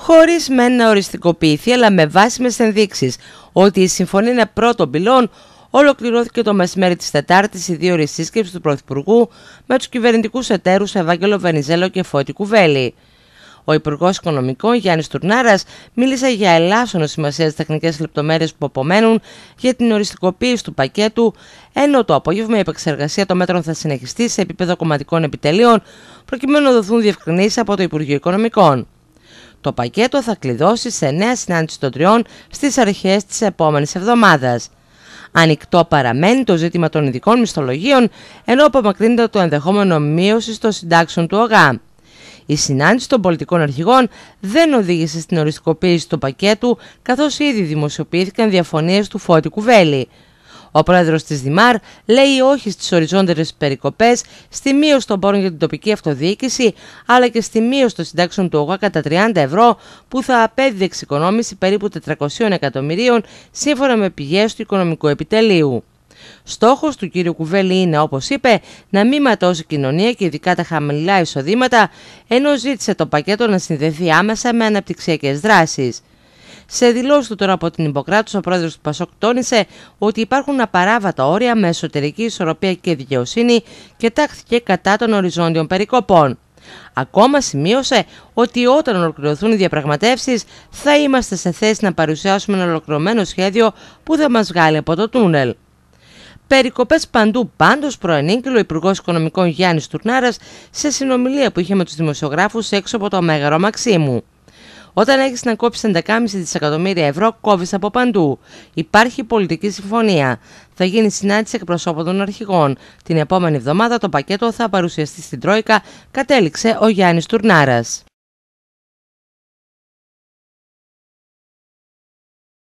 χωρίς μεν να οριστικοποιηθεί αλλά με βάσιμες ενδείξεις ότι η συμφωνία είναι πρώτον πυλών ολοκληρώθηκε το μεσημέρι της Τετάρτης η δύο σύσκεψης του Πρωθυπουργού με τους κυβερνητικούς εταίρους Ευάγγελο Βενιζέλο και Φώτη Κουβέλη. Ο Υπουργός Οικονομικών Γιάννης Τουρνάρας μίλησε για ελάσσονος σημασίας τεχνικές λεπτομέρειες που απομένουν για την οριστικοποίηση του πακέτου, ενώ το απόγευμα η επεξεργασία των μέτρων θα συνεχιστεί σε επίπεδο κομματικών επιτελείων, προκειμένου να δοθούν διευκρινήσεις από το Υπουργείο Οικονομικών. Το πακέτο θα κλειδώσει σε νέα συνάντηση των τριών στις αρχές της επόμενης εβδομάδας. Ανοιχτό παραμένει το ζήτημα των ειδικών μισθολογίων, ενώ απομακρύνεται το ενδεχόμενο μείωσης των συντάξεων του ΟΓΑ. Η συνάντηση των πολιτικών αρχηγών δεν οδήγησε στην οριστικοποίηση του πακέτου, καθώς ήδη δημοσιοποιήθηκαν διαφωνίες του Φώτη Κουβέλη. Ο πρόεδρος της Δημάρ λέει όχι στις οριζόντιες περικοπές, στη μείωση των πόρων για την τοπική αυτοδιοίκηση, αλλά και στη μείωση των συντάξεων του ΟΓΑ κατά 30 ευρώ, που θα απέδιδε εξοικονόμηση περίπου 400 εκατομμυρίων σύμφωνα με πηγές του Οικονομικού Επιτελείου. Στόχος του κύριου Κουβέλη είναι, όπως είπε, να μην ματώσει κοινωνία και ειδικά τα χαμηλά εισοδήματα, ενώ ζήτησε το πακέτο να συνδεθεί άμεσα με αναπτυξιακές δράσεις. Σε δηλώσει του τώρα από την Ιμποκράτου, ο πρόεδρος του Πασόκ τόνισε ότι υπάρχουν απαράβατα όρια με εσωτερική ισορροπία και δικαιοσύνη και τάχθηκε κατά των οριζόντιων περικοπών. Ακόμα σημείωσε ότι όταν ολοκληρωθούν οι διαπραγματεύσεις θα είμαστε σε θέση να παρουσιάσουμε ένα ολοκληρωμένο σχέδιο που θα μας βγάλει από το τούνελ. Περικοπές παντού πάντως προανήγγειλε ο Υπουργός Οικονομικών Γιάννης Τουρνάρας σε συνομιλία που είχε με τους δημοσιογράφους έξω από το Μέγαρο Μαξίμου. Όταν έχεις να κόψεις 11,5 δισεκατομμύρια ευρώ, κόβεις από παντού. Υπάρχει πολιτική συμφωνία. Θα γίνει συνάντηση εκπροσώπων των αρχηγών. Την επόμενη εβδομάδα το πακέτο θα παρουσιαστεί στην Τρόικα, κατέληξε ο Γιάννης Τουρνάρας.